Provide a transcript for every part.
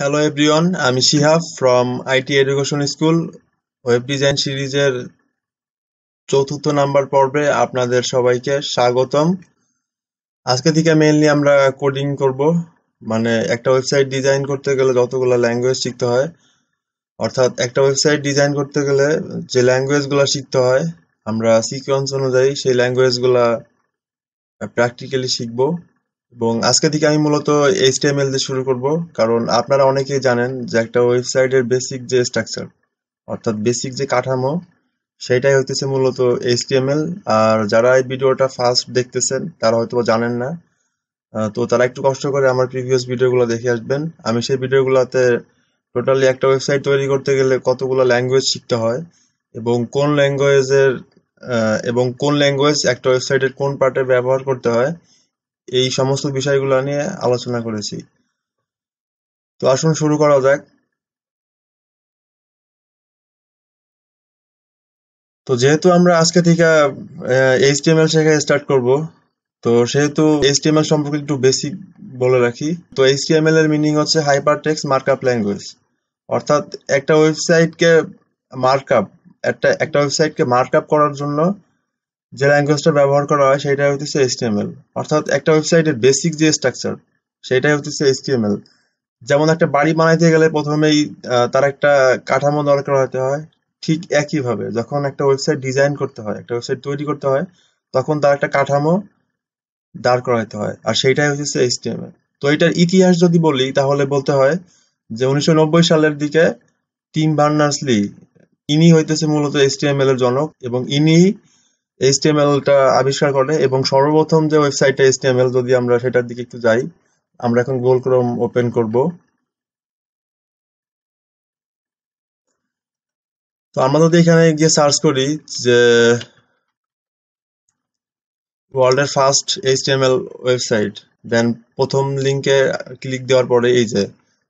hello everyone আমি Shihab from IT education school web design সিরিজের চতুর্থ নাম্বার পর্বে আপনাদের সবাইকে স্বাগতম আজকে থেকে মেইনলি আমরা কোডিং করব মানে একটা ওয়েবসাইট ডিজাইন করতে গেলে যতগুলো ল্যাঙ্গুয়েজ শিখতে হয় অর্থাৎ একটা ওয়েবসাইট ডিজাইন করতে গেলে যে ল্যাঙ্গুয়েজগুলো শিখতে হয় আমরা সিকোয়েন্স অনুযায়ী সেই ল্যাঙ্গুয়েজগুলো প্র্যাকটিক্যালি শিখবো এবং আজকে থেকে আমি মূলত এইচটিএমএল দিয়ে শুরু করব কারণ আপনারা অনেকেই জানেন যে একটা ওয়েবসাইটের বেসিক যে স্ট্রাকচার অর্থাৎ বেসিক যে কাঠামো সেটাই হতেছে মূলত এইচটিএমএল আর যারা এই ভিডিওটা ফার্স্ট দেখতেছেন তারা হয়তো জানেন না তো তারা একটু কষ্ট করে আমার প্রিভিয়াস ভিডিওগুলো দেখে আসবেন আমি সেই ভিডিওগুলোতে টোটালি একটা ওয়েবসাইট তৈরি করতে গেলে কতগুলো ল্যাঙ্গুয়েজ শিখতে হয় এবং কোন ল্যাঙ্গুয়েজের এবং কোন ল্যাঙ্গুয়েজ একটা ওয়েবসাইটের কোন পার্টে ব্যবহার করতে হয় এই সমস্ত বিষয়গুলো নিয়ে আলোচনা করেছি তো আসুন শুরু করা যাক তো যেহেতু আমরা আজকে থেকে এইচটিএমএল শেখা স্টার্ট করব তো সেহেতু এইচটিএমএল সম্পর্কে একটু বেসিক বলে রাখি তো এইচটিএমএল এর মিনিং হচ্ছে হাইপার টেক্সট মার্কআপ ল্যাঙ্গুয়েজ অর্থাৎ একটা ওয়েবসাইটকে মার্কআপ একটা একটা ওয়েবসাইটকে মার্কআপ করার জন্য যে ল্যাঙ্গুয়েজটা ব্যবহার করা হয় সেটা হচ্ছে এইচটিএমএল অর্থাৎ একটা ওয়েবসাইটের বেসিক যে স্ট্রাকচার সেটাই হচ্ছে এইচটিএমএল যেমন একটা বাড়ি বানাইতে গেলে প্রথমেই তার একটা কাঠামো দরকার হতে হয় ঠিক একইভাবে যখন একটা ওয়েবসাইট ডিজাইন করতে হয় একটা ওয়েবসাইট তৈরি করতে হয় তখন তার একটা কাঠামো দাঁড় করাইতে হয় আর সেটাই হচ্ছে এইচটিএমএল তো এটার ইতিহাস যদি বলি তাহলে বলতে হয় যে উনিশশো সালের দিকে টিম বার্নার্সলি ইনি হইতেছে মূলত এইচটিএমএল এর জনক এবং ইনি এইচটিএমএলটা আবিষ্কার করে এবং সর্বপ্রথম যে ওয়েবসাইটটা এইচটিএমএল যদি আমরা সেটার দিকে একটু যাই আমরা এখন গুগল ক্রোম ওপেন করব তো আমরা যদি এখানে গিয়ে সার্চ করি যে ওয়ার্ল্ডের ফার্স্ট এইচটিএমএল ওয়েবসাইট দেন প্রথম লিঙ্কে ক্লিক দেওয়ার পরে এই যে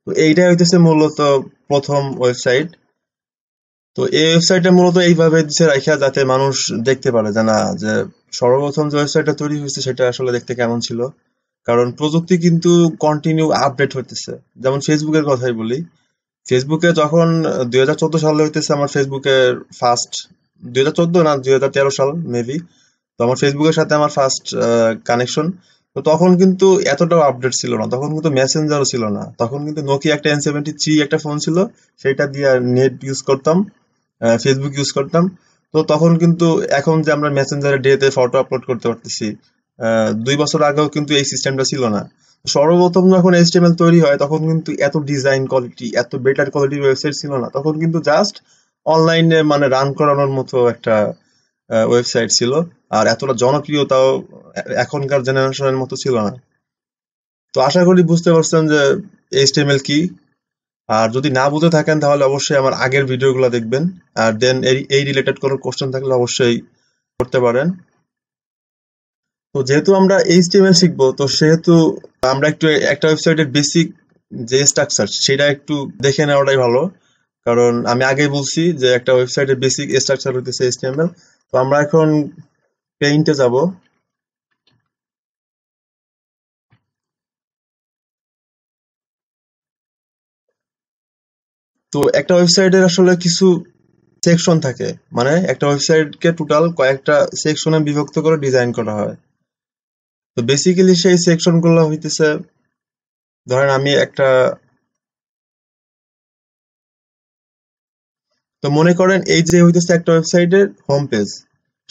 তো এইটাই হইতেছে মূলত প্রথম ওয়েবসাইট তো এই ওয়েবসাইটটা মূলত এইভাবে দিছে রাখা যাতে মানুষ দেখতে পারে যে না যে সর্বপ্রথম যে ওয়েবসাইটটা তৈরি হয়েছে সেটা আসলে দেখতে কেমন ছিল কারণ প্রযুক্তি কিন্তু কন্টিনিউ আপডেট হইতেছে যেমন ফেসবুকের কথাই বলি ফেসবুকে যখন দুই সালে হইতেছে আমার ফেসবুকের ফার্স্ট দুই চোদ্দ না দুই সাল মেবি তো আমার ফেসবুকের সাথে আমার ফার্স্ট কানেকশন তো তখন কিন্তু এতটাও আপডেট ছিল না তখন কিন্তু মেসেঞ্জারও ছিল না তখন কিন্তু নোকিয়া একটা এন সেভেন্টি থ্রি একটা ফোন ছিল সেটা দিয়ে নেট ইউজ করতাম ফেসবুক ইউজ করতাম তো তখন কিন্তু এখন যে আমরা মেসেঞ্জারে ডেতে ফটো আপলোড করতে পারতেছি দুই বছর আগেও কিন্তু এই সিস্টেমটা ছিল না সর্বপ্রথম যখন এইচটিএমএল তৈরি হয় তখন কিন্তু এত ডিজাইন কোয়ালিটি এত বেটার কোয়ালিটির ওয়েবসাইট ছিল না তখন কিন্তু জাস্ট অনলাইনে মানে রান করানোর মতো একটা ওয়েবসাইট ছিল আর এতটা জনপ্রিয়তাও এখনকার জেনারেশনের মতো ছিল না তো আশা করি বুঝতে পারছেন যে এইচটিএমএল কি আর যদি না বুঝে থাকেন তাহলে অবশ্যই আমার আগের ভিডিওগুলো দেখবেন আর দেন এই এই রিলেটেড কোনো কোশ্চেন থাকলে অবশ্যই করতে পারেন তো যেহেতু আমরা এইচ এইচটিএমএল শিখবো তো সেহেতু আমরা একটু একটা ওয়েবসাইটের বেসিক যে স্ট্রাকচার সেটা একটু দেখে নেওয়াটাই ভালো কারণ আমি আগে বলছি যে একটা ওয়েবসাইটের বেসিক স্ট্রাকচার হইতেছে এইচটিএমএল তো আমরা এখন পেইন্টে যাব তো একটা ওয়েবসাইটের আসলে কিছু সেকশন থাকে মানে একটা ওয়েবসাইটকে টোটাল কয়েকটা সেকশনে বিভক্ত করে ডিজাইন করা হয় তো বেসিক্যালি সেই সেকশনগুলো হইতেছে ধরেন আমি একটা তো মনে করেন এই যে হইতেছে একটা ওয়েবসাইটের হোম পেজ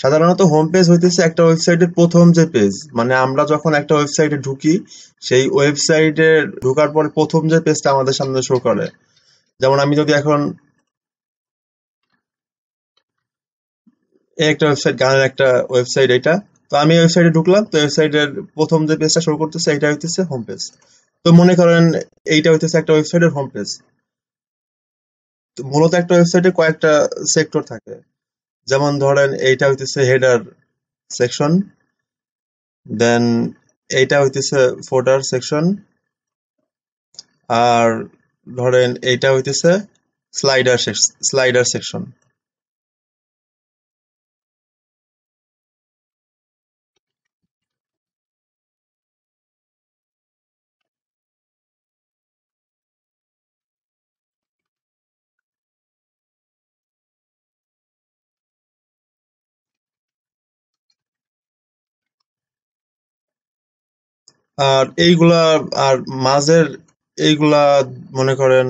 সাধারণত হোম পেজ হইতেছে একটা ওয়েবসাইটের প্রথম যে পেজ মানে আমরা যখন একটা ওয়েবসাইটে ঢুকি সেই ওয়েবসাইটে ঢোকার পরে প্রথম যে পেজটা আমাদের সামনে শো করে যেমন আমি যদি এখন একটা ওয়েবসাইট গানের একটা ওয়েবসাইট এটা তো আমি ওয়েবসাইটে ঢুকলাম তো ওয়েবসাইটের প্রথম যে পেজটা শুরু করতেছে এটা হইতেছে হোম পেজ তো মনে করেন এইটা হইতেছে একটা ওয়েবসাইটের হোম পেজ মূলত একটা ওয়েবসাইটে কয়েকটা সেক্টর থাকে যেমন ধরেন এইটা হইতেছে হেডার সেকশন দেন এইটা হইতেছে ফোটার সেকশন আর ধরেন এইটা হইতেছে স্লাইডার স্লাইডার সেকশন আর এইগুলা আর মাঝের এইগুলা মনে করেন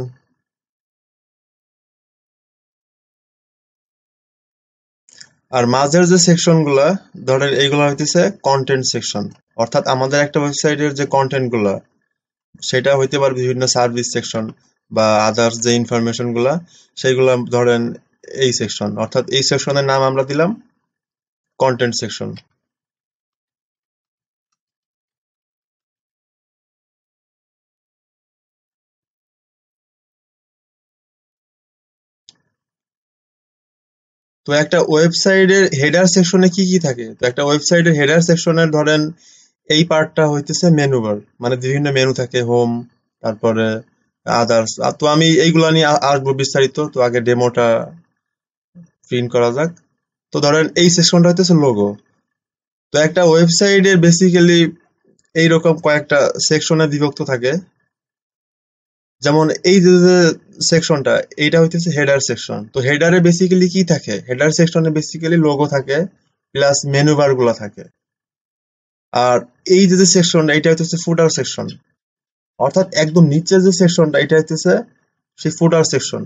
আর মাঝের যে সেকশন গুলা ধরেন এইগুলা হইতেছে কন্টেন্ট সেকশন অর্থাৎ আমাদের একটা ওয়েবসাইটের যে কন্টেন্টগুলা সেটা হইতে পারে বিভিন্ন সার্ভিস সেকশন বা আদার্স যে ইনফরমেশন গুলা সেইগুলা ধরেন এই সেকশন অর্থাৎ এই সেকশনের নাম আমরা দিলাম কন্টেন্ট সেকশন তো একটা ওয়েবসাইটের হেডার সেকশনে কি কি থাকে তো একটা ওয়েবসাইটের হেডার সেকশনে ধরেন এই পার্টটা হইতেছে মেনু বার মানে বিভিন্ন মেনু থাকে হোম তারপরে আদার্স তো আমি এইগুলা নিয়ে আসবো বিস্তারিত তো আগে ডেমোটা প্রিন্ট করা যাক তো ধরেন এই সেকশনটা হইতেছে লোগো তো একটা ওয়েবসাইটের বেসিক্যালি এইরকম কয়েকটা সেকশনে বিভক্ত থাকে যেমন এই যে সেকশনটা এইটা হইতেছে হেডার সেকশন তো হেডারে বেসিক্যালি কি থাকে হেডার সেকশনে বেসিক্যালি লোগো থাকে প্লাস মেনু গুলো থাকে আর এই যে সেকশন এটা হইতেছে ফুটার সেকশন অর্থাৎ একদম নিচে যে সেকশনটা এটা হইতেছে সেই ফুটার সেকশন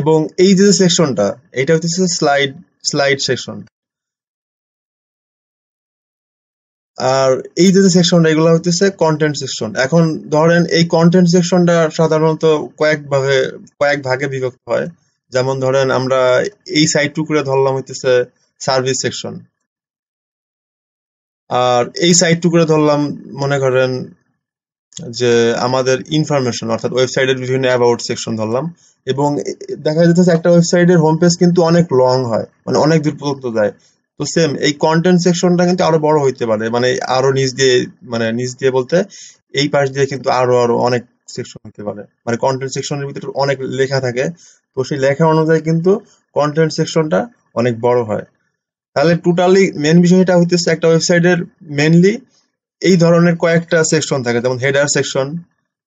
এবং এই যে সেকশনটা এটা হইতেছে স্লাইড স্লাইড সেকশন আর এই যে সেকশনটা এগুলো হচ্ছে কন্টেন্ট সেকশন এখন ধরেন এই কন্টেন্ট সেকশনটা সাধারণত কয়েক ভাগে কয়েক ভাগে বিভক্ত হয় যেমন ধরেন আমরা এই সাইড টুকুরে ধরলাম হইতেছে সার্ভিস সেকশন আর এই সাইড টুকুরে ধরলাম মনে করেন যে আমাদের ইনফরমেশন অর্থাৎ ওয়েবসাইটের বিভিন্ন অ্যাবাউট সেকশন ধরলাম এবং দেখা যেতেছে একটা ওয়েবসাইটের হোম পেজ কিন্তু অনেক লং হয় মানে অনেক দূর পর্যন্ত যায় তো সেম এই কন্টেন্ট সেকশনটা কিন্তু আরো বড় হইতে পারে মানে আরো নিচ দিয়ে মানে নিচ দিয়ে বলতে এই পাশ দিয়ে কিন্তু আরো আরো অনেক সেকশন হতে পারে মানে কন্টেন্ট সেকশনের ভিতরে অনেক লেখা থাকে তো সেই লেখা অনুযায়ী কিন্তু কন্টেন্ট সেকশনটা অনেক বড় হয় তাহলে টোটালি মেন বিষয়টা হইতেছে একটা ওয়েবসাইটের মেনলি এই ধরনের কয়েকটা সেকশন থাকে যেমন হেডার সেকশন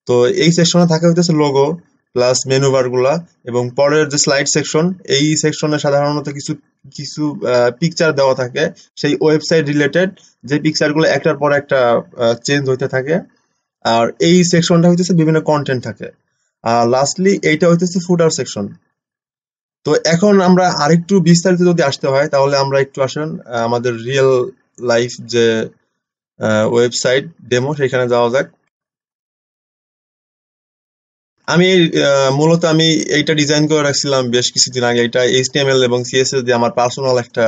তো এই সেকশনে থাকে হইতেছে লোগো প্লাস মেনু বারগুলা এবং পরের যে স্লাইড সেকশন এই সেকশনে সাধারণত কিছু কিছু পিকচার দেওয়া থাকে সেই ওয়েবসাইট রিলেটেড যে পিকচারগুলো একটার পর একটা চেঞ্জ হইতে থাকে আর এই সেকশনটা হইতেছে বিভিন্ন কন্টেন্ট থাকে আর লাস্টলি এইটা হইতেছে ফুডার সেকশন তো এখন আমরা আরেকটু বিস্তারিত যদি আসতে হয় তাহলে আমরা একটু আসেন আমাদের রিয়েল লাইফ যে ওয়েবসাইট ডেমো সেখানে যাওয়া যাক আমি মূলত আমি এইটা ডিজাইন করে রাখছিলাম বেশ কিছুদিন আগে এটা এইচটিএমএল এবং সিএসএস দিয়ে আমার পার্সোনাল একটা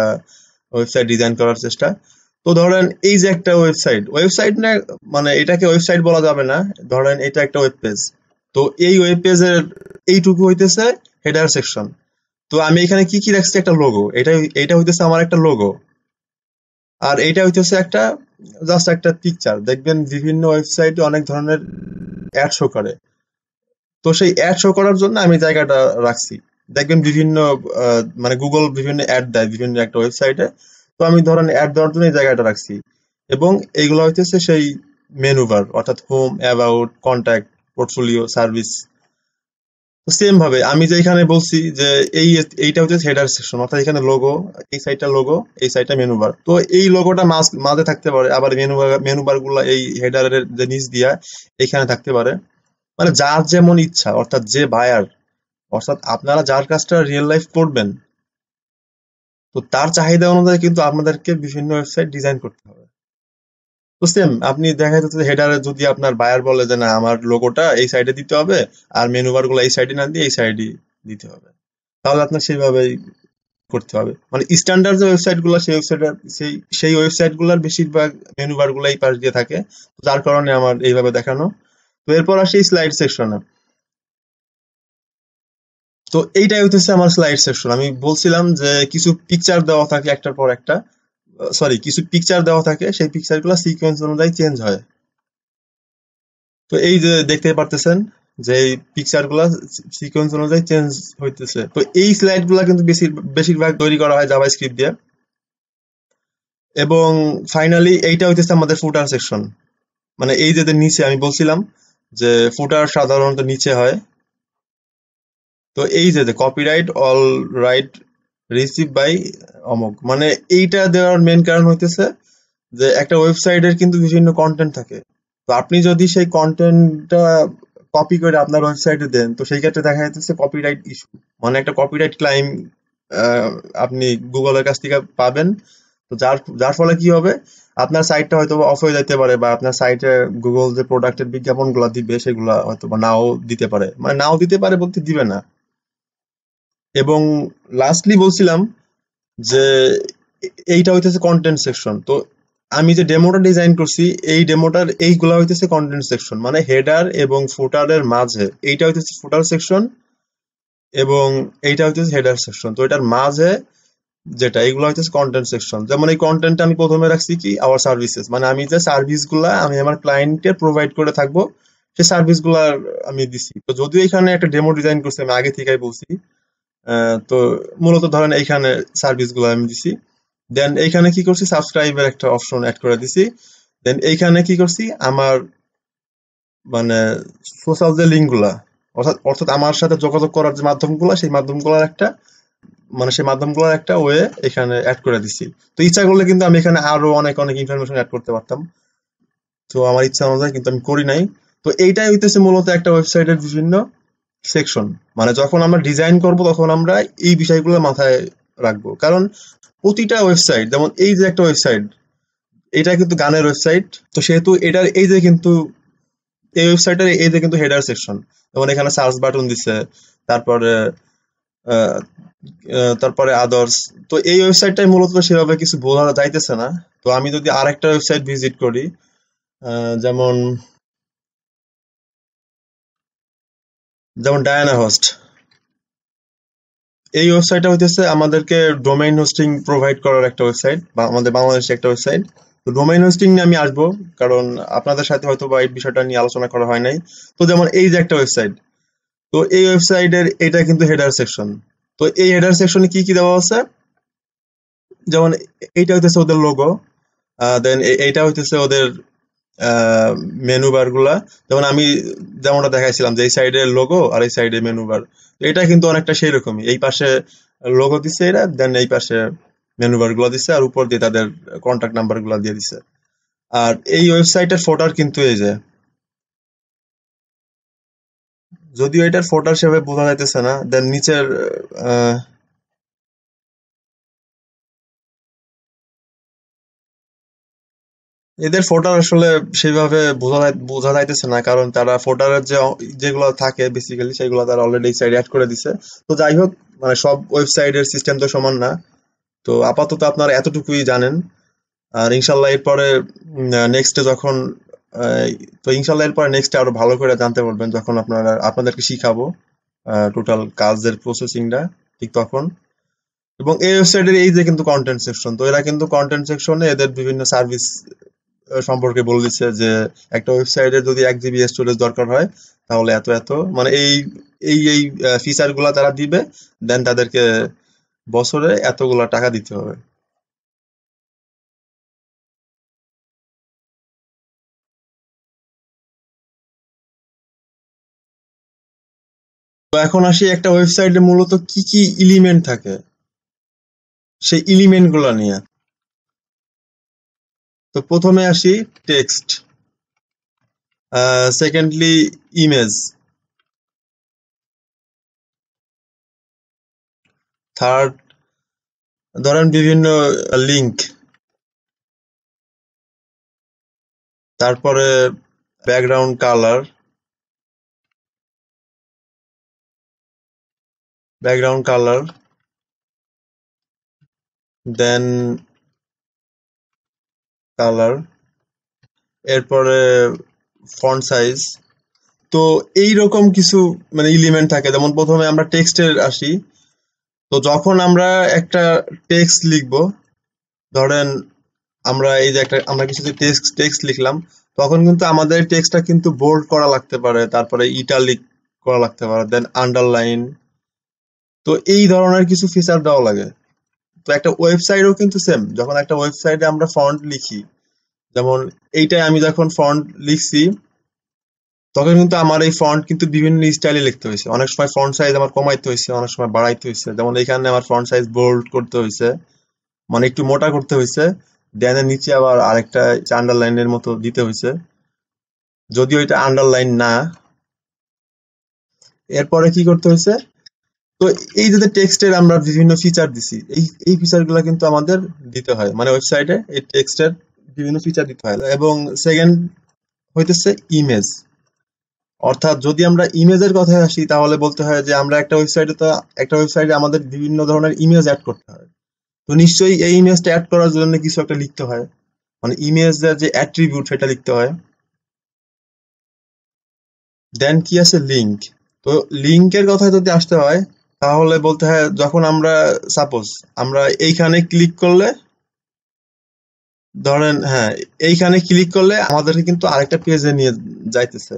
ওয়েবসাইট ডিজাইন করার চেষ্টা তো ধরেন এই যে একটা ওয়েবসাইট ওয়েবসাইট না মানে এটাকে ওয়েবসাইট বলা যাবে না ধরেন এটা একটা ওয়েব পেজ তো এই ওয়েব পেজের এইটুকু হইতেছে হেডার সেকশন তো আমি এখানে কি কি রাখছি একটা লোগো এটা এটা হইতেছে আমার একটা লোগো আর এটা হইতেছে একটা জাস্ট একটা পিকচার দেখবেন বিভিন্ন ওয়েবসাইটে অনেক ধরনের অ্যাড শো করে তো সেই অ্যাড শো করার জন্য আমি জায়গাটা রাখছি দেখবেন বিভিন্ন মানে গুগল বিভিন্ন অ্যাড দেয় বিভিন্ন একটা ওয়েবসাইটে তো আমি ধরেন অ্যাড দেওয়ার জন্য এই জায়গাটা রাখছি এবং এইগুলো হইতেছে সেই মেনুভার অর্থাৎ home about contact portfolio service same ভাবে আমি যে এখানে বলছি যে এই এইটা হচ্ছে হেডার সেকশন অর্থাৎ এখানে লোগো এই সাইডটা লোগো এই সাইডটা মেনুবার তো এই লোগোটা মাঝে থাকতে পারে আবার মেনুবার মেনুবার গুলা এই হেডারের যে নিচ দিয়া এখানে থাকতে পারে মানে যার যেমন ইচ্ছা অর্থাৎ যে বায়ার অর্থাৎ আপনারা যার কাজটা রিয়েল লাইফ করবেন তো তার চাহিদা অনুযায়ী কিন্তু আপনাদেরকে বিভিন্ন ওয়েবসাইট ডিজাইন করতে হবে তো আপনি দেখা যাচ্ছে হেডারে যদি আপনার বায়ার বলে যে না আমার লোগোটা এই সাইডে দিতে হবে আর মেনু গুলো এই সাইডে না দিয়ে এই সাইডে দিতে হবে তাহলে আপনার সেইভাবেই করতে হবে মানে স্ট্যান্ডার্ড যে ওয়েবসাইট গুলো সেই ওয়েবসাইট সেই সেই ওয়েবসাইট ওয়েবসাইটগুলোর বেশিরভাগ মেনু বারগুলো এই পাশ দিয়ে থাকে যার কারণে আমার এইভাবে দেখানো তো এরপর আসি স্লাইড সেকশনে তো এইটাই হতেছে আমার স্লাইড সেকশন আমি বলছিলাম যে কিছু পিকচার দেওয়া থাকে একটার পর একটা সরি কিছু পিকচার দেওয়া থাকে সেই পিকচারগুলো সিকোয়েন্স অনুযায়ী চেঞ্জ হয় তো এই যে দেখতে পারতেছেন যে পিকচার গুলা সিকোয়েন্স অনুযায়ী চেঞ্জ হইতেছে তো এই স্লাইড গুলা কিন্তু বেশির বেশিরভাগ তৈরি করা হয় জাভা স্ক্রিপ্ট দিয়ে এবং ফাইনালি এইটা হইতেছে আমাদের ফুটার সেকশন মানে এই যে নিচে আমি বলছিলাম যে ফুটার সাধারণত নিচে হয় তো এই যে copyright all right reserved by অমক মানে এইটা দেওয়ার মেন কারণ হইতেছে যে একটা ওয়েবসাইটের কিন্তু বিভিন্ন কন্টেন্ট থাকে তো আপনি যদি সেই কন্টেন্টটা কপি করে আপনার ওয়েবসাইটে দেন তো সেই ক্ষেত্রে দেখা যাচ্ছে কপিরাইট ইস্যু মানে একটা কপিরাইট ক্লাইম আপনি গুগলের কাছ থেকে পাবেন তো যার যার ফলে কি হবে আপনার সাইটটা হয়তো অফ হয়ে যেতে পারে বা আপনার সাইটে গুগল যে প্রোডাক্টের বিজ্ঞাপনগুলো দিবে সেগুলো হয়তো বা নাও দিতে পারে মানে নাও দিতে পারে বলতে দিবে না এবং লাস্টলি বলছিলাম যে এইটা হইতেছে কন্টেন্ট সেকশন তো আমি যে ডেমোটা ডিজাইন করছি এই ডেমোটার এইগুলা হইতেছে কন্টেন্ট সেকশন মানে হেডার এবং ফুটারের মাঝে এইটা হইতেছে ফুটার সেকশন এবং এইটা হইতেছে হেডার সেকশন তো এটার মাঝে যেটা এগুলো হচ্ছে কন্টেন্ট সেকশন যেমন এই কন্টেন্ট আমি প্রথমে রাখছি কি আওয়ার সার্ভিসেস মানে আমি যে সার্ভিসগুলো আমি আমার ক্লায়েন্টকে প্রোভাইড করে থাকবো সেই সার্ভিসগুলো আমি দিছি তো যদিও এখানে একটা ডেমো ডিজাইন করছি আমি আগে থেকেই বলছি তো মূলত ধরেন এইখানে সার্ভিসগুলো আমি দিছি দেন এইখানে কি করছি সাবস্ক্রাইবের একটা অপশন অ্যাড করে দিছি দেন এইখানে কি করছি আমার মানে সোশ্যাল যে লিঙ্কগুলা অর্থাৎ অর্থাৎ আমার সাথে যোগাযোগ করার যে মাধ্যমগুলো সেই মাধ্যমগুলোর একটা মানে সেই মাধ্যমগুলোর একটা ওয়ে এখানে অ্যাড করে দিছি তো ইচ্ছা করলে কিন্তু আমি এখানে আরো অনেক অনেক ইনফরমেশন অ্যাড করতে পারতাম তো আমার ইচ্ছা অনুযায়ী কিন্তু আমি করি নাই তো এইটাই হইতেছে মূলত একটা ওয়েবসাইটের বিভিন্ন সেকশন মানে যখন আমরা ডিজাইন করব তখন আমরা এই বিষয়গুলো মাথায় রাখবো কারণ প্রতিটা ওয়েবসাইট যেমন এই যে একটা ওয়েবসাইট এটা কিন্তু গানের ওয়েবসাইট তো সেহেতু এটার এই যে কিন্তু এই ওয়েবসাইটের এই যে কিন্তু হেডার সেকশন যেমন এখানে সার্চ বাটন দিছে তারপরে তারপরে আদার্স তো এই ওয়েবসাইটটাই মূলত সেভাবে কিছু বোঝানো যাইতেছে না তো আমি যদি আরেকটা ওয়েবসাইট ভিজিট করি যেমন যেমন ডায়ানা হোস্ট এই ওয়েবসাইটটা হইতেছে আমাদেরকে ডোমেইন হোস্টিং প্রোভাইড করার একটা ওয়েবসাইট বা আমাদের বাংলাদেশে একটা ওয়েবসাইট তো ডোমেইন হোস্টিং নিয়ে আমি আসবো কারণ আপনাদের সাথে হয়তো বা এই বিষয়টা নিয়ে আলোচনা করা হয় নাই তো যেমন এই যে একটা ওয়েবসাইট তো এই ওয়েবসাইটের এটা কিন্তু হেডার সেকশন তো এই হেডার সেকশনে কি কি দেওয়া আছে যেমন এইটা হইতেছে ওদের লোগো দেন এইটা হইতেছে ওদের মেনু বার গুলা যেমন আমি যেমনটা দেখাইছিলাম যে এই সাইডে লোগো আর এই সাইডে মেনু বার এটা কিন্তু অনেকটা সেই রকমই এই পাশে লোগো দিছে এরা দেন এই পাশে মেনু বার গুলা দিছে আর উপর দিয়ে তাদের কন্ট্যাক্ট গুলা দিয়ে দিছে আর এই ওয়েবসাইটের ফোটার কিন্তু এই যে যদিও এটার ফোটার সেভাবে বোঝা যাইতেছে না দেন নিচের এদের ফোটার আসলে সেইভাবে বোঝা যাইতেছে না কারণ তারা ফোটারের যে যেগুলো থাকে বেসিক্যালি সেগুলো তারা অলরেডি সাইড অ্যাড করে দিছে তো যাই হোক মানে সব ওয়েবসাইটের সিস্টেম তো সমান না তো আপাতত আপনারা এতটুকুই জানেন আর ইনশাল্লাহ এরপরে নেক্সটে যখন তো ইনশাল্লাহ এরপর নেক্সট আরো ভালো করে জানতে পারবেন যখন আপনারা আপনাদেরকে শিখাবো টোটাল কাজের প্রসেসিংটা ঠিক তখন এবং এই ওয়েবসাইটের এই যে কিন্তু কন্টেন্ট সেকশন তো এরা কিন্তু কন্টেন্ট সেকশনে এদের বিভিন্ন সার্ভিস সম্পর্কে বলে দিচ্ছে যে একটা ওয়েবসাইটে যদি এক জিবি স্টোরেজ দরকার হয় তাহলে এত এত মানে এই এই এই ফিচারগুলো তারা দিবে দেন তাদেরকে বছরে এতগুলা টাকা দিতে হবে তো এখন আসি একটা ওয়েবসাইটে মূলত কি কি ইলিমেন্ট থাকে সেই ইলিমেন্ট গুলো নিয়ে তো প্রথমে আসি টেক্সট সেকেন্ডলি ইমেজ থার্ড ধরেন বিভিন্ন লিঙ্ক তারপরে background colour background color then colour এরপরে ফন্ট সাইজ তো এই রকম কিছু মানে এলিমেন্ট থাকে যেমন প্রথমে আমরা টেক্সটের আসি তো যখন আমরা একটা টেক্সট লিখব ধরেন আমরা এই যে একটা আমরা কিছু টেক্সট টেক্সট লিখলাম তখন কিন্তু আমাদের টেক্সটটা কিন্তু বোল্ড করা লাগতে পারে তারপরে ইটালিক করা লাগতে পারে দেন আন্ডারলাইন তো এই ধরনের কিছু ফিচার দেওয়া লাগে তো একটা ওয়েবসাইটও কিন্তু সেম যখন একটা ওয়েবসাইটে আমরা ফন্ট লিখি যেমন এইটাই আমি যখন ফন্ট লিখছি তখন কিন্তু আমার এই ফন্ট কিন্তু বিভিন্ন স্টাইলে লিখতে হয়েছে অনেক সময় ফন্ট সাইজ আমার কমাইতে হয়েছে অনেক সময় বাড়াইতে হয়েছে যেমন এখানে আমার ফন্ট সাইজ বোল্ড করতে হয়েছে মানে একটু মোটা করতে হয়েছে দেন নিচে আবার আরেকটা আন্ডারলাইনের মতো দিতে হয়েছে যদিও এটা আন্ডারলাইন না এরপরে কি করতে হয়েছে তো এই যে টেক্সটের আমরা বিভিন্ন ফিচার দিছি এই এই ফিচারগুলো কিন্তু আমাদের দিতে হয় মানে ওয়েবসাইটে এই টেক্সটের বিভিন্ন ফিচার দিতে হয় এবং সেকেন্ড হইতেছে ইমেজ অর্থাৎ যদি আমরা ইমেজের কথায় আসি তাহলে বলতে হয় যে আমরা একটা ওয়েবসাইটে তো একটা ওয়েবসাইটে আমাদের বিভিন্ন ধরনের ইমেজ অ্যাড করতে হয় তো নিশ্চয়ই এই ইমেজটা অ্যাড করার জন্য কিছু একটা লিখতে হয় মানে ইমেজের যে অ্যাট্রিবিউট সেটা লিখতে হয় দেন কি আছে লিঙ্ক তো লিঙ্কের কথা যদি আসতে হয় তাহলে বলতে হয় যখন আমরা সাপোজ আমরা এইখানে ক্লিক করলে ধরেন হ্যাঁ এইখানে ক্লিক করলে আমাদেরকে কিন্তু আরেকটা পেজে নিয়ে যাইতেছে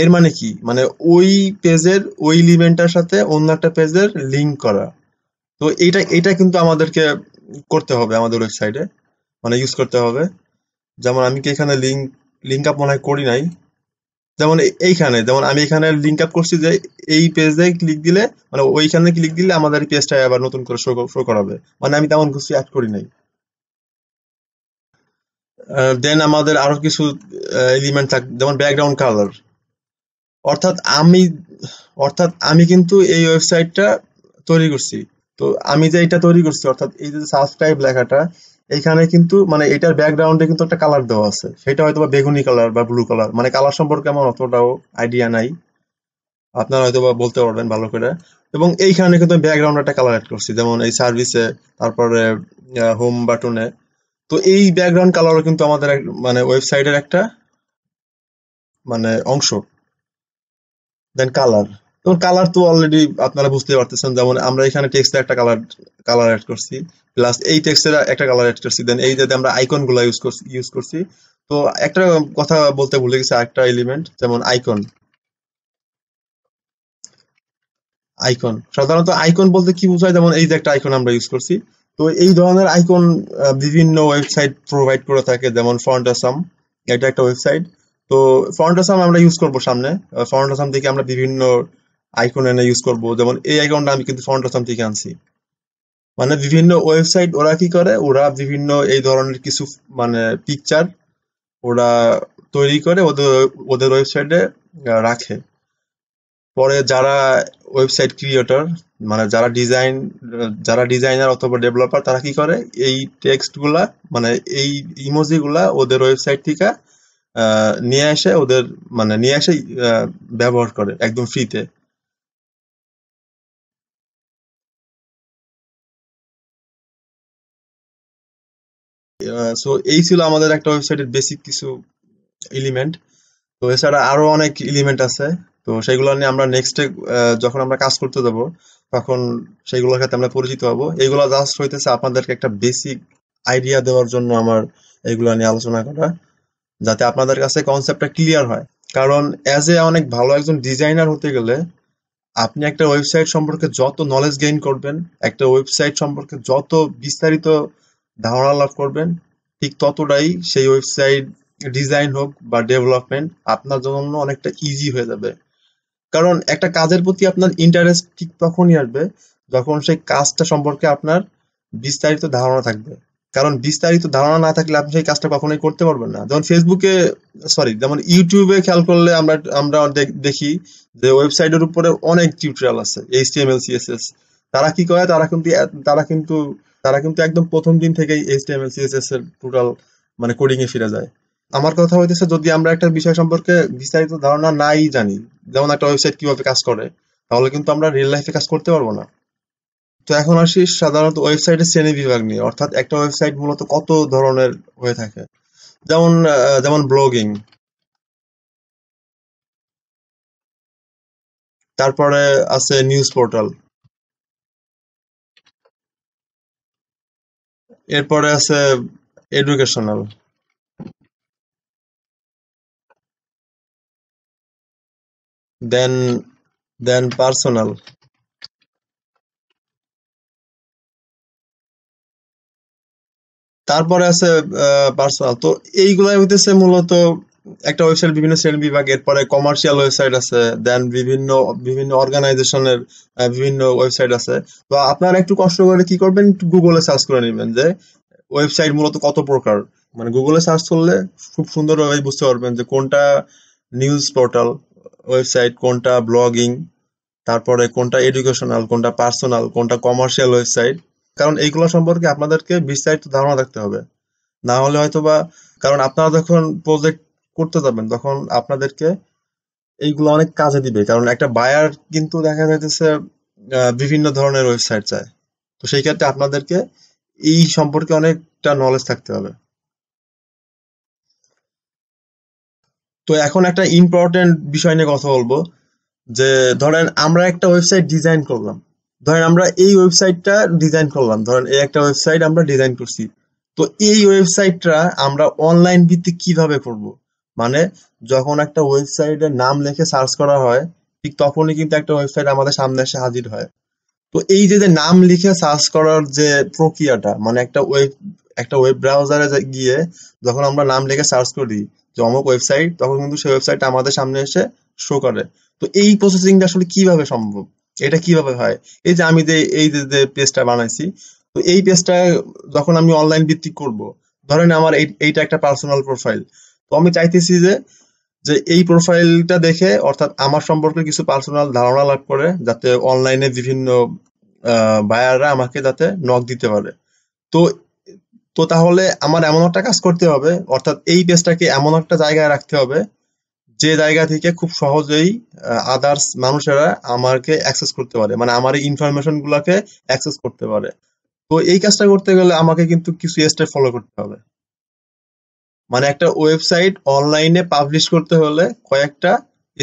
এর মানে কি মানে ওই পেজের ওই ইলিমেন্টটার সাথে অন্য একটা পেজের লিঙ্ক করা তো এইটা এটা কিন্তু আমাদেরকে করতে হবে আমাদের ওয়েবসাইটে মানে ইউজ করতে হবে যেমন আমি কি এখানে লিঙ্ক লিঙ্ক আপ মনে হয় করি নাই যেমন এইখানে যেমন আমি এখানে লিঙ্ক আপ করছি যে এই পেজে ক্লিক দিলে মানে ওইখানে ক্লিক দিলে আমাদের পেজটা আবার নতুন করে শো করাবে মানে আমি তেমন কিছু অ্যাড করি নাই দেন আমাদের আরো কিছু এলিমেন্ট থাক যেমন ব্যাকগ্রাউন্ড কালার অর্থাৎ আমি অর্থাৎ আমি কিন্তু এই ওয়েবসাইটটা তৈরি করছি তো আমি যে এটা তৈরি করছি অর্থাৎ এই যে সাবস্ক্রাইব লেখাটা এইখানে কিন্তু মানে এটার ব্যাকগ্রাউন্ডে কিন্তু একটা কালার দেওয়া আছে সেটা হয়তো বা বেগুনি কালার বা ব্লু কালার মানে কালার সম্পর্কে আমার অতটাও আইডিয়া নাই আপনারা হয়তো বা বলতে পারবেন ভালো করে এবং এইখানে কিন্তু ব্যাকগ্রাউন্ড একটা কালার অ্যাড করছি যেমন এই সার্ভিসে তারপরে হোম বাটনে তো এই ব্যাকগ্রাউন্ড কালারও কিন্তু আমাদের মানে ওয়েবসাইটের একটা মানে অংশ দেন কালার তো কালার তো অলরেডি আপনারা বুঝতে পারতেছেন যেমন আমরা এখানে টেক্সটে একটা কালার কালার অ্যাড করছি প্লাস এই টেক্সটের একটা কালার অ্যাড করছি দেন এই যাতে আমরা গুলা ইউজ করছি ইউজ করছি তো একটা কথা বলতে ভুলে গেছি একটা এলিমেন্ট যেমন আইকন আইকন সাধারণত আইকন বলতে কি বোঝায় যেমন এই যে একটা আইকন আমরা ইউজ করছি তো এই ধরনের আইকন বিভিন্ন ওয়েবসাইট প্রোভাইড করে থাকে যেমন ফন্ট আসাম এটা একটা ওয়েবসাইট তো ফন্ট আসাম আমরা ইউজ করব সামনে ফন্ট আসাম থেকে আমরা বিভিন্ন আইকন এনে ইউজ করব যেমন এই আইকনটা আমি কিন্তু ফন্ট আসাম থেকে আনছি মানে বিভিন্ন ওয়েবসাইট ওরা কি করে ওরা বিভিন্ন এই ধরনের কিছু মানে পিকচার ওরা তৈরি করে ওদের ওদের ওয়েবসাইটে রাখে পরে যারা ওয়েবসাইট ক্রিয়েটর মানে যারা ডিজাইন যারা ডিজাইনার অথবা ডেভেলপার তারা কি করে এই টেক্সটগুলা মানে এই ইমোজিগুলা ওদের ওয়েবসাইট থেকে নিয়ে এসে ওদের মানে নিয়ে এসে ব্যবহার করে একদম ফ্রিতে সো এই ছিল আমাদের একটা ওয়েবসাইটের বেসিক কিছু এলিমেন্ট তো এছাড়া আরো অনেক এলিমেন্ট আছে তো সেগুলো নিয়ে আমরা নেক্সটে যখন আমরা কাজ করতে যাব তখন সেগুলোর সাথে আমরা পরিচিত হব এগুলো জাস্ট হইতেছে আপনাদেরকে একটা বেসিক আইডিয়া দেওয়ার জন্য আমার এগুলো নিয়ে আলোচনা করা যাতে আপনাদের কাছে কনসেপ্টটা ক্লিয়ার হয় কারণ অ্যাজ এ অনেক ভালো একজন ডিজাইনার হতে গেলে আপনি একটা ওয়েবসাইট সম্পর্কে যত নলেজ গেইন করবেন একটা ওয়েবসাইট সম্পর্কে যত বিস্তারিত ধারণা লাভ করবেন ঠিক ততটাই সেই ওয়েবসাইট ডিজাইন হোক বা ডেভেলপমেন্ট আপনার জন্য অনেকটা ইজি হয়ে যাবে কারণ একটা কাজের প্রতি আপনার ইন্টারেস্ট ঠিক তখনই আসবে যখন সেই কাজটা সম্পর্কে আপনার বিস্তারিত ধারণা থাকবে কারণ বিস্তারিত ধারণা না থাকলে আপনি সেই কাজটা কখনোই করতে পারবেন না যেমন ফেসবুকে সরি যেমন ইউটিউবে খেয়াল করলে আমরা আমরা দেখি যে ওয়েবসাইটের উপরে অনেক টিউটোরিয়াল আছে এইচটিএমএল সিএসএস তারা কি করে তারা কিন্তু তারা কিন্তু তারা কিন্তু একদম প্রথম দিন থেকেই এইচটিএমএল সিএসএস এর টোটাল মানে কোডিং এ ফিরে যায় আমার কথা হইতেছে যদি আমরা একটা বিষয় সম্পর্কে বিস্তারিত ধারণা নাই জানি যেমন একটা ওয়েবসাইট কিভাবে কাজ করে তাহলে কিন্তু আমরা রিয়েল লাইফে কাজ করতে পারবো না তো এখন আসি সাধারণত ওয়েবসাইটের শ্রেণী বিভাগ নিয়ে অর্থাৎ একটা ওয়েবসাইট মূলত কত ধরনের হয়ে থাকে যেমন যেমন ব্লগিং তারপরে আছে নিউজ পোর্টাল এরপরে আছে এডুকেশনাল দেন দেন পার্সোনাল তারপরে আছে পার্সোনাল তো এইগুলাই হইতেছে মূলত একটা ওয়েবসাইট বিভিন্ন শ্রেণী বিভাগ এরপরে কমার্শিয়াল ওয়েবসাইট আছে দেন বিভিন্ন বিভিন্ন অর্গানাইজেশনের বিভিন্ন ওয়েবসাইট আছে বা আপনারা একটু কষ্ট করে কি করবেন গুগলে সার্চ করে নেবেন যে ওয়েবসাইট মূলত কত প্রকার মানে গুগলে সার্চ করলে খুব সুন্দরভাবে বুঝতে পারবেন যে কোনটা নিউজ পোর্টাল ওয়েবসাইট কোনটা ব্লগিং তারপরে কোনটা এডুকেশনাল কোনটা পার্সোনাল কোনটা কমার্শিয়াল ওয়েবসাইট কারণ এইগুলো সম্পর্কে আপনাদেরকে বিস্তারিত ধারণা রাখতে হবে না হলে হয়তো বা কারণ আপনারা যখন প্রজেক্ট করতে যাবেন তখন আপনাদেরকে এইগুলো অনেক কাজে দিবে কারণ একটা বায়ার কিন্তু দেখা যাইতেছে বিভিন্ন ধরনের ওয়েবসাইট চায় তো সেই ক্ষেত্রে আপনাদেরকে এই সম্পর্কে অনেকটা নলেজ থাকতে হবে তো এখন একটা ইম্পর্টেন্ট বিষয় নিয়ে কথা বলবো যে ধরেন আমরা একটা ওয়েবসাইট ডিজাইন করলাম ধরেন আমরা এই ওয়েবসাইটটা ডিজাইন করলাম ধরেন এই একটা ওয়েবসাইট আমরা ডিজাইন করছি তো এই ওয়েবসাইটটা আমরা অনলাইন ভিত্তিক কিভাবে করব মানে যখন একটা ওয়েবসাইটের নাম লিখে সার্চ করা হয় ঠিক তখনই কিন্তু একটা ওয়েবসাইট আমাদের সামনে এসে হাজির হয় তো এই যে যে নাম লিখে সার্চ করার যে প্রক্রিয়াটা মানে একটা ওয়েব একটা ওয়েব ব্রাউজারে গিয়ে যখন আমরা নাম লিখে সার্চ করি যে অমুক ওয়েবসাইট তখন কিন্তু সেই ওয়েবসাইট আমাদের সামনে এসে শো করে তো এই প্রসেসিংটা আসলে কিভাবে সম্ভব এটা কিভাবে হয় এই যে আমি যে এই যে পেজটা বানাইছি তো এই পেজটা যখন আমি অনলাইন ভিত্তিক করব ধরেন আমার এইটা একটা পার্সোনাল প্রোফাইল তো আমি চাইতেছি যে যে এই প্রোফাইলটা দেখে অর্থাৎ আমার সম্পর্কে কিছু পার্সোনাল ধারণা লাভ করে যাতে অনলাইনে বিভিন্ন বায়াররা আমাকে যাতে নক দিতে পারে তো তো তাহলে আমার এমন একটা কাজ করতে হবে অর্থাৎ এই পেজটাকে এমন একটা জায়গায় রাখতে হবে যে জায়গা থেকে খুব সহজেই আদার্স মানুষেরা আমাকে অ্যাক্সেস করতে পারে মানে আমার এই ইনফরমেশন গুলাকে অ্যাক্সেস করতে পারে তো এই কাজটা করতে গেলে আমাকে কিন্তু কিছু স্টেপ ফলো করতে হবে মানে একটা ওয়েবসাইট অনলাইনে পাবলিশ করতে হলে কয়েকটা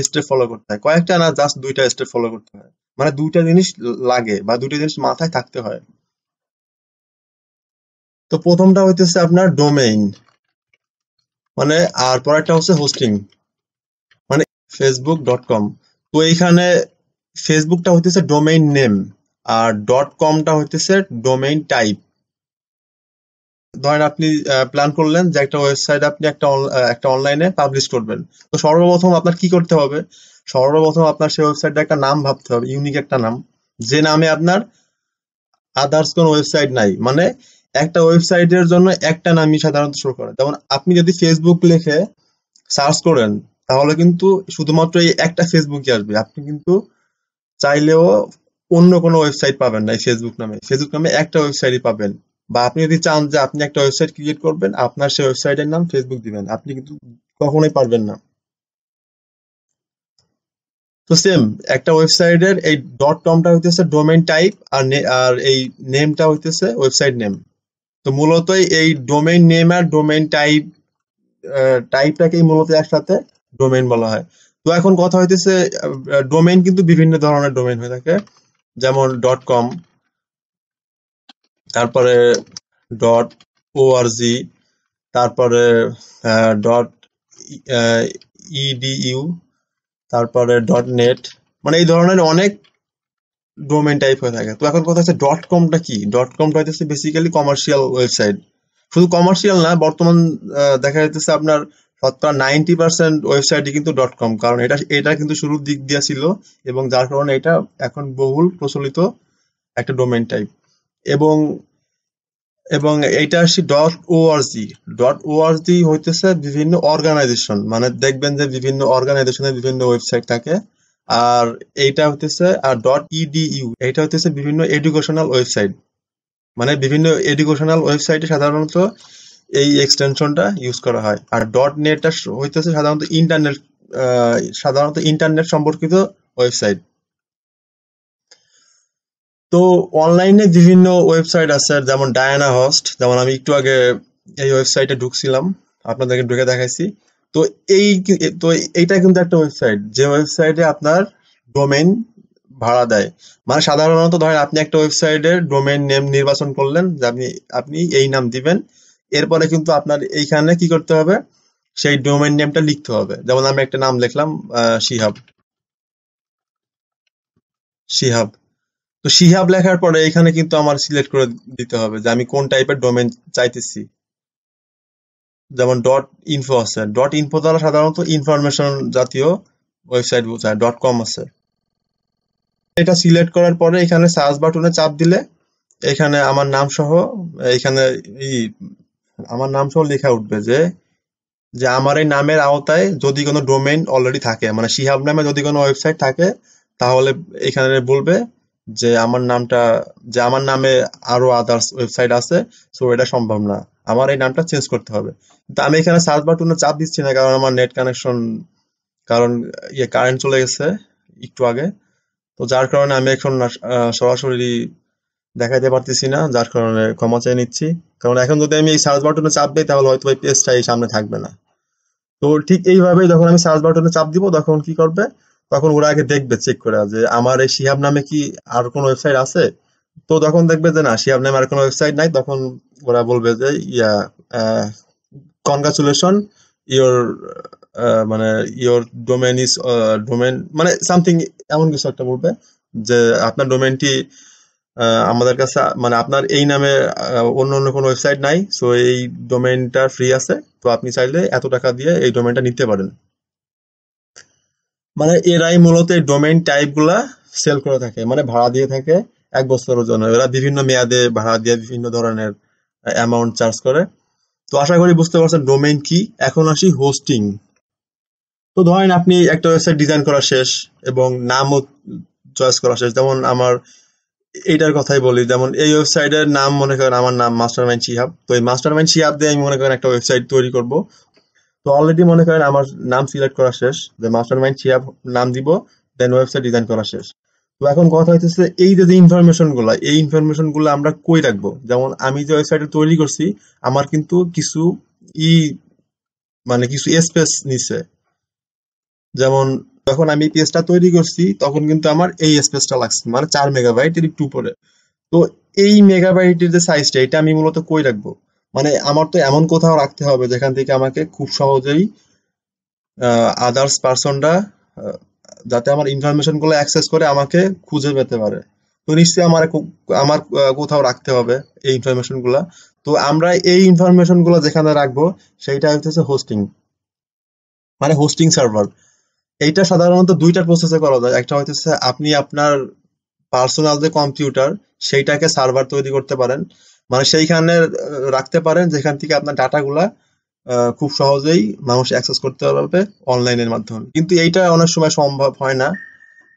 স্টেপ ফলো করতে হয় কয়েকটা না জাস্ট দুইটা স্টেপ ফলো করতে হয় মানে দুইটা জিনিস লাগে বা দুইটা জিনিস মাথায় থাকতে হয় তো প্রথমটা হইতেছে আপনার ডোমেইন মানে আর পরেরটা হচ্ছে হোস্টিং মানে ফেসবুক ডট কম তো এইখানে ফেসবুকটা হইতেছে ডোমেইন নেম আর ডট কমটা হইতেছে ডোমেইন টাইপ ধরেন আপনি প্ল্যান করলেন যে একটা ওয়েবসাইট আপনি একটা একটা অনলাইনে পাবলিশ করবেন তো সর্বপ্রথম আপনার কি করতে হবে সর্বপ্রথম আপনার সেই ওয়েবসাইটটা একটা নাম ভাবতে হবে ইউনিক একটা নাম যে নামে আপনার আদার্স কোনো ওয়েবসাইট নাই মানে একটা ওয়েবসাইটের জন্য একটা নামই সাধারণত শুরু করে যেমন আপনি যদি ফেসবুক লিখে সার্চ করেন তাহলে কিন্তু শুধুমাত্র এই একটা ফেসবুকই আসবে আপনি কিন্তু চাইলেও অন্য কোনো ওয়েবসাইট পাবেন না এই ফেসবুক নামে ফেসবুক নামে একটা ওয়েবসাইটই পাবেন বা আপনি যদি চান যে আপনি একটা ওয়েবসাইট ক্রিয়েট করবেন আপনার সেই ওয়েবসাইটের নাম ফেসবুক দিবেন আপনি কিন্তু কখনোই পারবেন না তো সেম একটা ওয়েবসাইটের এই ডট কমটা হইতেছে ডোমেন টাইপ আর আর এই নেমটা হইতেছে ওয়েবসাইট নেম তো মূলত এই ডোমেইন নেম আর ডোমেন টাইপ টাইপটাকেই মূলত একসাথে ডোমেন বলা হয় তো এখন কথা হইতেছে ডোমেইন কিন্তু বিভিন্ন ধরনের ডোমেন হয়ে থাকে যেমন ডট কম তারপরে ডট ওআরজি তারপরে ডট ইডিইউ তারপরে ডট নেট মানে এই ধরনের অনেক ডোমেন টাইপ হয়ে থাকে তো এখন কথা হচ্ছে ডট কমটা কি ডট কমটা হইতেছে বেসিক্যালি কমার্শিয়াল ওয়েবসাইট শুধু কমার্শিয়াল না বর্তমান দেখা যাইতেছে আপনার শতকরা নাইনটি পার্সেন্ট ওয়েবসাইটই কিন্তু ডট কম কারণ এটা এটা কিন্তু শুরুর দিক দিয়ে ছিল এবং যার কারণে এটা এখন বহুল প্রচলিত একটা ডোমেন টাইপ এবং এবং এটা আসি ডট ওআরজি ডট ওআরজি হইতেছে বিভিন্ন অর্গানাইজেশন মানে দেখবেন যে বিভিন্ন অর্গানাইজেশনের বিভিন্ন ওয়েবসাইট থাকে আর এইটা হইতেছে আর ডট ইডিইউ এইটা হইতেছে বিভিন্ন এডুকেশনাল ওয়েবসাইট মানে বিভিন্ন এডুকেশনাল ওয়েবসাইটে সাধারণত এই এক্সটেনশনটা ইউজ করা হয় আর ডট নেটটা হইতেছে সাধারণত ইন্টারনেট সাধারণত ইন্টারনেট সম্পর্কিত ওয়েবসাইট তো অনলাইনে বিভিন্ন ওয়েবসাইট আছে যেমন ডায়ানা হস্ট যেমন আমি একটু আগে এই ওয়েবসাইটে ঢুকছিলাম আপনাদেরকে ঢুকে দেখাইছি তো এই তো এইটা কিন্তু একটা ওয়েবসাইট যে ওয়েবসাইটে আপনার ডোমেন ভাড়া দেয় মানে সাধারণত ধরেন আপনি একটা ওয়েবসাইটের ডোমেন নেম নির্বাচন করলেন যে আপনি আপনি এই নাম দিবেন এরপরে কিন্তু আপনার এইখানে কি করতে হবে সেই ডোমেন নেমটা লিখতে হবে যেমন আমি একটা নাম লিখলাম শিহাব শিহাব তো শিহাব লেখার পরে এখানে কিন্তু আমার সিলেক্ট করে দিতে হবে যে আমি কোন টাইপের ডোমেন চাইতেছি যেমন ডট ইনফো আছে ডট ইনফো দ্বারা সাধারণত ইনফরমেশন জাতীয় ওয়েবসাইট বোঝায় ডট কম আছে এটা সিলেক্ট করার পরে এখানে সার্চ বাটনে চাপ দিলে এখানে আমার নাম সহ এখানে এই আমার নাম সহ লেখা উঠবে যে যে আমার এই নামের আওতায় যদি কোনো ডোমেন অলরেডি থাকে মানে শিহাব নামে যদি কোনো ওয়েবসাইট থাকে তাহলে এখানে বলবে যে আমার নামটা যে আমার নামে আরো আদার্স ওয়েবসাইট আছে সো এটা সম্ভব না আমার এই নামটা চেঞ্জ করতে হবে তো আমি এখানে সার্চ বাটনে চাপ দিচ্ছি না কারণ আমার নেট কানেকশন কারণ ইয়ে কারেন্ট চলে গেছে একটু আগে তো যার কারণে আমি এখন সরাসরি দেখাতে পারতেছি না যার কারণে ক্ষমা চেয়ে নিচ্ছি কারণ এখন যদি আমি এই সার্চ বাটনে চাপ দিই তাহলে হয়তো এই পেজটা এই সামনে থাকবে না তো ঠিক এইভাবেই যখন আমি সার্চ বাটনে চাপ দিব তখন কি করবে তখন ওরা আগে দেখবে চেক করে যে আমার এই শিহাব নামে কি আর কোনো ওয়েবসাইট আছে তো তখন দেখবে যে না শিহাব নামে আর কোনো ওয়েবসাইট নাই তখন ওরা বলবে যে ইয়া কনগ্রাচুলেশন ইওর মানে ইওর ডোমেন ইস ডোমেন মানে সামথিং এমন কিছু একটা বলবে যে আপনার ডোমেনটি আমাদের কাছে মানে আপনার এই নামে অন্য অন্য কোনো ওয়েবসাইট নাই সো এই ডোমেনটা ফ্রি আছে তো আপনি চাইলে এত টাকা দিয়ে এই ডোমেনটা নিতে পারেন মানে এরাই মূলত এই ডোমেইন টাইপগুলা সেল করে থাকে মানে ভাড়া দিয়ে থাকে এক বছরের জন্য এরা বিভিন্ন মেয়াদে ভাড়া দিয়ে বিভিন্ন ধরনের অ্যামাউন্ট চার্জ করে তো আশা করি বুঝতে পারছেন ডোমেইন কি এখন আসি হোস্টিং তো ধরেন আপনি একটা ওয়েবসাইট ডিজাইন করা শেষ এবং নামও চয়েস করা শেষ যেমন আমার এইটার কথাই বলি যেমন এই ওয়েবসাইটের নাম মনে করেন আমার নাম মাস্টারমাইন্ড শিহাব তো এই মাস্টারমাইন্ড শিহাব দিয়ে আমি মনে করেন একটা ওয়েবসাইট তৈরি করব তো অলরেডি মনে করেন আমার নাম সিলেক্ট করা শেষ যে মাস্টার মাইন্ড ছিয়া নাম দিব দেন ওয়েবসাইট ডিজাইন করা শেষ তো এখন কথা হইতেছে এই যে ইনফরমেশন গুলো এই ইনফরমেশন গুলো আমরা কই রাখবো যেমন আমি যে ওয়েবসাইট তৈরি করছি আমার কিন্তু কিছু ই মানে কিছু স্পেস নিছে যেমন যখন আমি পেজটা তৈরি করছি তখন কিন্তু আমার এই স্পেসটা লাগছে মানে চার মেগাবাইট এর একটু উপরে তো এই মেগাবাইটের যে সাইজটা এটা আমি মূলত কই রাখবো মানে আমার তো এমন কোথাও রাখতে হবে যেখান থেকে আমাকে খুব সহজেই আদার্স পার্সনরা যাতে আমার ইনফরমেশন গুলো অ্যাক্সেস করে আমাকে খুঁজে পেতে পারে তো নিশ্চয়ই আমার আমার কোথাও রাখতে হবে এই ইনফরমেশন গুলা তো আমরা এই ইনফরমেশন গুলো যেখানে রাখবো সেইটা হচ্ছে হোস্টিং মানে হোস্টিং সার্ভার এইটা সাধারণত দুইটা প্রসেসে করা যায় একটা হচ্ছে আপনি আপনার পার্সোনাল যে কম্পিউটার সেইটাকে সার্ভার তৈরি করতে পারেন মানে সেইখানে রাখতে পারেন যেখান থেকে আপনার ডাটাগুলা খুব সহজেই মানুষ অ্যাক্সেস করতে পারবে অনলাইনের মাধ্যমে কিন্তু এইটা অনেক সময় সম্ভব হয় না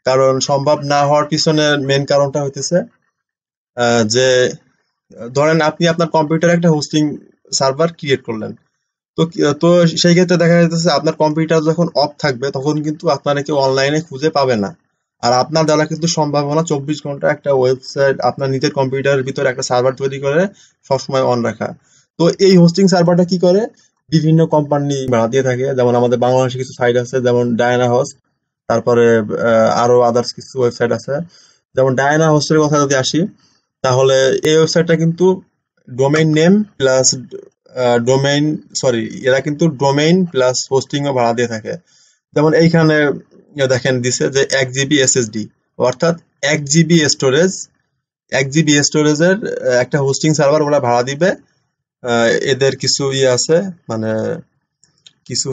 কারণ সম্ভব না হওয়ার পিছনে মেন কারণটা হইতেছে যে ধরেন আপনি আপনার কম্পিউটারে একটা হোস্টিং সার্ভার ক্রিয়েট করলেন তো তো সেই ক্ষেত্রে দেখা যাচ্ছে আপনার কম্পিউটার যখন অফ থাকবে তখন কিন্তু আপনারা কেউ অনলাইনে খুঁজে পাবে না আর আপনার দ্বারা কিন্তু সম্ভাবনা চব্বিশ ঘন্টা একটা ওয়েবসাইট আপনার নিজের কম্পিউটারের ভিতরে একটা সার্ভার তৈরি করে সবসময় অন রাখা তো এই হোস্টিং সার্ভারটা কি করে বিভিন্ন কোম্পানি ভাড়া দিয়ে থাকে যেমন আমাদের বাংলাদেশে কিছু সাইট আছে যেমন ডায়না হোস্ট তারপরে আরো আদার্স কিছু ওয়েবসাইট আছে যেমন ডায়না হোস্টের কথা যদি আসি তাহলে এই ওয়েবসাইটটা কিন্তু domain name plus domain sorry এরা কিন্তু ডোমেইন প্লাস হোস্টিংও ভাড়া দিয়ে থাকে যেমন এইখানে ইয়ে দেখেন দিছে যে এক জিবি এসএসডি অর্থাৎ এক জিবি স্টোরেজ এক জিবি স্টোরেজের একটা হোস্টিং সার্ভার ওরা ভাড়া দিবে এদের কিছু ইয়ে আছে মানে কিছু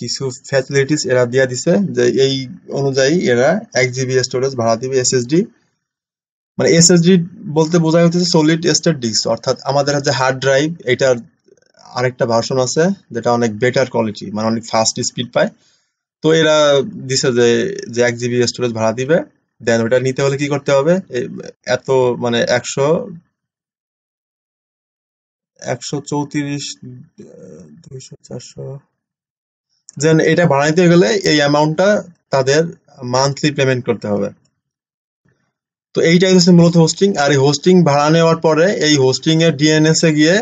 কিছু ফ্যাসিলিটিস এরা দিয়ে দিছে যে এই অনুযায়ী এরা এক জিবি স্টোরেজ ভাড়া দিবে এসএসডি মানে এসএসডি বলতে বোঝা হচ্ছে সলিড স্টেট ডিস্ক অর্থাৎ আমাদের যে হার্ড ড্রাইভ এটার আরেকটা ভার্সন আছে যেটা অনেক বেটার কোয়ালিটি মানে অনেক ফাস্ট স্পিড পায় তো এরা দিছে যে যে এক জিবি স্টোরেজ ভাড়া দিবে দেন ওটা নিতে হলে কি করতে হবে এত মানে একশো একশো চৌত্রিশ দুইশো চারশো যেন এটা ভাড়া নিতে গেলে এই অ্যামাউন্টটা তাদের মান্থলি পেমেন্ট করতে হবে তো এইটাই হচ্ছে মূলত হোস্টিং আর এই হোস্টিং ভাড়া নেওয়ার পরে এই হোস্টিং এর ডিএনএস এ গিয়ে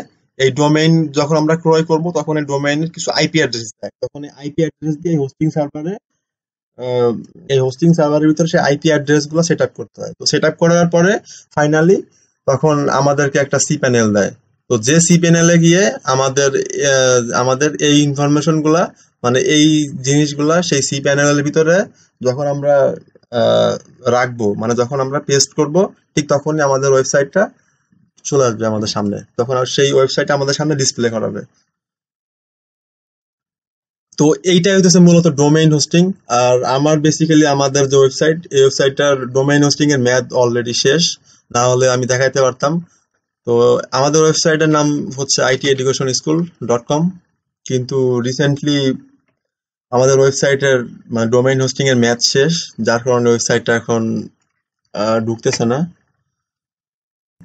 এই ডোমেইন যখন আমরা ক্রয় করব তখন এই ডোমেইনের কিছু আইপি অ্যাড্রেস দেয় তখন এই আইপি অ্যাড্রেস দিয়ে হোস্টিং সার্ভারে এই হোস্টিং সার্ভারের ভিতরে সেই আইপি অ্যাড্রেস গুলো সেট আপ করতে হয় তো সেট আপ করার পরে ফাইনালি তখন আমাদেরকে একটা সি প্যানেল দেয় তো যে সি প্যানেলে গিয়ে আমাদের আমাদের এই ইনফরমেশন গুলা মানে এই জিনিসগুলা সেই সি প্যানেলের ভিতরে যখন আমরা রাখবো মানে যখন আমরা পেস্ট করব ঠিক তখনই আমাদের ওয়েবসাইটটা চলে আসবে আমাদের সামনে তখন আর সেই ওয়েবসাইট আমাদের সামনে ডিসপ্লে করাবে তো এইটাই হচ্ছে মূলত ডোমেইন হোস্টিং আর আমার বেসিক্যালি আমাদের যে ওয়েবসাইট এই ওয়েবসাইটটার ডোমেইন হোস্টিং এর ম্যাথ অলরেডি শেষ না হলে আমি দেখাইতে পারতাম তো আমাদের ওয়েবসাইটের নাম হচ্ছে IT education school dot com কিন্তু রিসেন্টলি আমাদের ওয়েবসাইটের মানে ডোমেইন হোস্টিং এর ম্যাথ শেষ যার কারণে ওয়েবসাইটটা এখন ঢুকতেছে না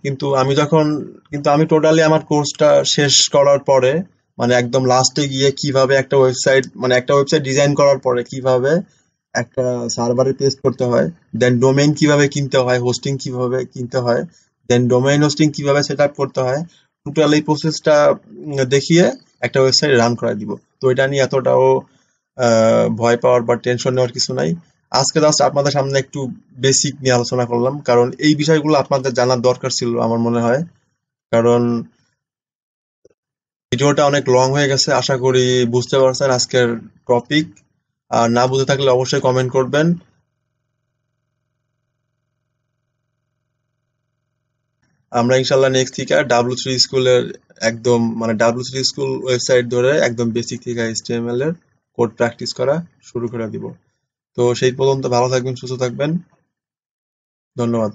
কিন্তু আমি যখন কিন্তু আমি টোটালি আমার কোর্সটা শেষ করার পরে মানে একদম লাস্টে গিয়ে কিভাবে একটা ওয়েবসাইট মানে একটা ওয়েবসাইট ডিজাইন করার পরে কিভাবে একটা সার্ভারে পেস্ট করতে হয় দেন ডোমেইন কিভাবে কিনতে হয় হোস্টিং কিভাবে কিনতে হয় দেন ডোমেইন হোস্টিং কিভাবে সেট আপ করতে হয় টোটাল এই প্রসেসটা দেখিয়ে একটা ওয়েবসাইট রান করাই দিব তো এটা নিয়ে এতটাও ভয় পাওয়ার বা টেনশন নেওয়ার কিছু নাই আজকে জাস্ট আপনাদের সামনে একটু বেসিক নিয়ে আলোচনা করলাম কারণ এই বিষয়গুলো আপনাদের জানার দরকার ছিল আমার মনে হয় কারণ ভিডিওটা অনেক লং হয়ে গেছে আশা করি বুঝতে পারছেন আজকের টপিক আর না বুঝে থাকলে অবশ্যই কমেন্ট করবেন আমরা ইনশাল্লাহ নেক্সট থেকে ডাব্লু থ্রি স্কুলের একদম মানে ডাব্লু থ্রি স্কুল ওয়েবসাইট ধরে একদম বেসিক থেকে এইচটিএমএল এর কোড প্র্যাকটিস করা শুরু করে দিব তো সেই পর্যন্ত ভালো থাকবেন সুস্থ থাকবেন ধন্যবাদ